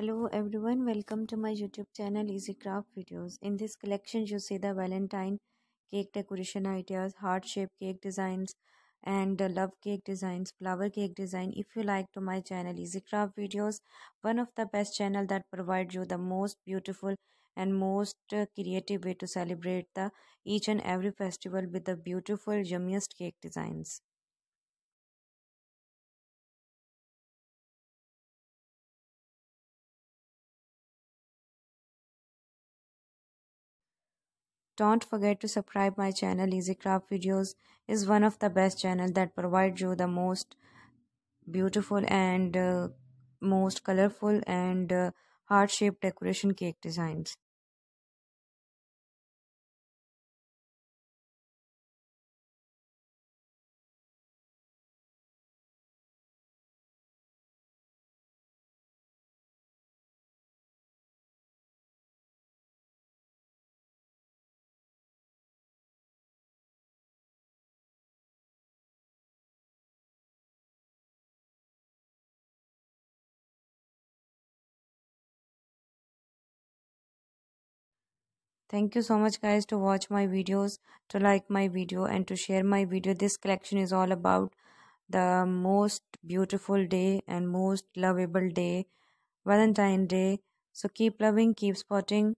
hello everyone welcome to my youtube channel easy craft videos in this collection you see the valentine cake decoration ideas heart shape cake designs and love cake designs flower cake design if you like to my channel easy craft videos one of the best channel that provides you the most beautiful and most uh, creative way to celebrate the each and every festival with the beautiful yummiest cake designs Don't forget to subscribe my channel Easy Craft Videos is one of the best channel that provides you the most beautiful and uh, most colorful and uh, heart shaped decoration cake designs. thank you so much guys to watch my videos to like my video and to share my video this collection is all about the most beautiful day and most lovable day valentine day so keep loving keep spotting